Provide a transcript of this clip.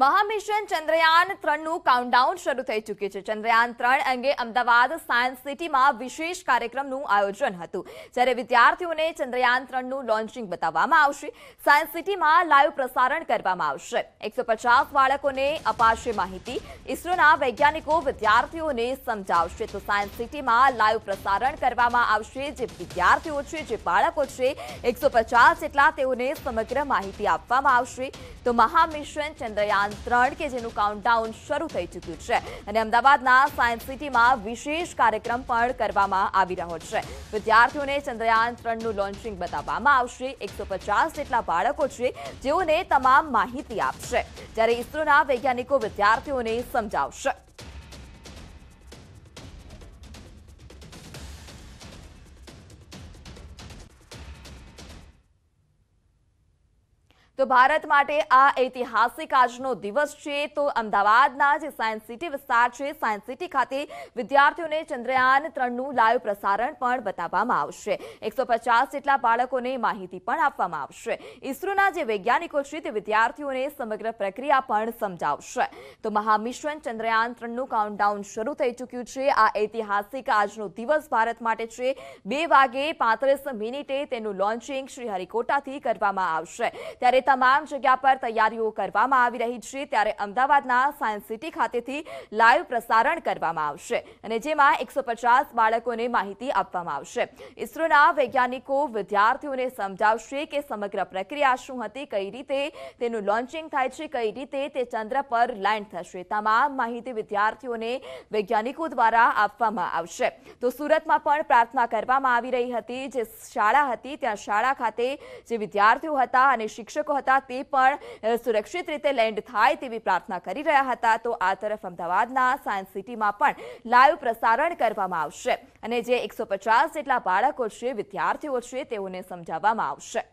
મહા mission Chandrayaan 93 countdown શરૂ થઈ ચૂક્યું છે ચંદ્રયાન 3 અંગે અમદાવાદ સાયન્સ સિટીમાં વિશેષ કાર્યક્રમનું આયોજન હતું ત્યારે વિદ્યાર્થીઓને ચંદ્રયાનનું લોન્ચિંગ બતાવવામાં આવશે સાયન્સ સિટીમાં લાઇવ પ્રસારણ કરવામાં આવશે 150 વાલાકોને અપાર છે માહિતી ઇસરોના વૈજ્ઞાનિકો વિદ્યાર્થીઓને સમજાવશે તો સાયન્સ સિટીમાં લાઇવ પ્રસારણ કરવામાં આવશે જે વિદ્યાર્થીઓ છે જે વાલાકો છે 150 એટલા તેઓને સમગ્ર માહિતી આપવામાં આવશે તો મહા મિશન ચંદ્રયાન અંતરાણ કે જેનો કાઉન્ટડાઉન શરૂ થઈ ચૂક્યો છે અને અમદાવાદના સાયન્સ સિટીમાં વિશેષ કાર્યક્રમ પર કરવામાં આવી રહ્યો છે વિદ્યાર્થીઓને ચંદ્રયાન 3 નું લોન્ચિંગ બતાવવામાં આવશે 150 જેટલા બાળકો છે જેઓને તમામ માહિતી આપશે જ્યારે ઇસરોના વૈજ્ઞાનિકો વિદ્યાર્થીઓને સમજાવશે તો ભારત માટે આ ઐતિહાસિક આજનો દિવસ છે તો અમદાવાદના જે સાયન્સ સિટી વિસ્તાર છે સાયન્સ સિટી ખાતે વિદ્યાર્થીઓને ચંદ્રયાન 3 નું લાઈવ પ્રસારણ પણ બતાવવામાં આવશે 150 જેટલા બાળકોને માહિતી પણ આપવામાં આવશે ઇસરોના જે વૈજ્ઞાનિકો છે તે વિદ્યાર્થીઓને સમગ્ર પ્રક્રિયા પણ સમજાવશે તો મહામિશન ચંદ્રયાન 3 નું કાઉન્ટડાઉન શરૂ થઈ ચૂક્યું છે આ ઐતિહાસિક આજનો દિવસ ભારત માટે છે 2 વાગે 35 મિનિટે તેનું લોન્ച്ചിંગ શ્રીહરિકોટાથી કરવામાં આવશે ત્યારે તમામ જગ્યા પર તૈયારીઓ કરવામાં આવી રહી છે ત્યારે અમદાવાદના સાયન્સ સિટી ખાતેથી લાઇવ પ્રસારણ કરવામાં આવશે અને જેમાં 150 બાળકોને માહિતી આપવામાં આવશે इसरोના વૈજ્ઞાનિકો વિદ્યાર્થીઓને સમજાવશે કે સમગ્ર પ્રક્રિયા શું હતી કઈ રીતે તેનું લોન્ચિંગ થાય છે કઈ રીતે તે ચંદ્ર પર land થશે તમામ માહિતી વિદ્યાર્થીઓને વૈજ્ઞાનિકો દ્વારા આપવામાં આવશે તો સુરતમાં પણ પ્રાર્થના કરવામાં આવી રહી હતી જે શાળા હતી ત્યાં શાળા ખાતે જે વિદ્યાર્થીઓ હતા અને શિક્ષક હતા તે પણ સુરક્ષિત રીતે લેન્ડ થાય તેવી પ્રાર્થના કરી રહ્યા હતા તો આ તરફ અમદાવાદના સાયન્સ સિટીમાં પણ લાઈવ પ્રસારણ કરવામાં આવશે અને જે 150 જેટલા બાળકો છે વિદ્યાર્થીઓ છે તેઓને સમજાવવામાં આવશે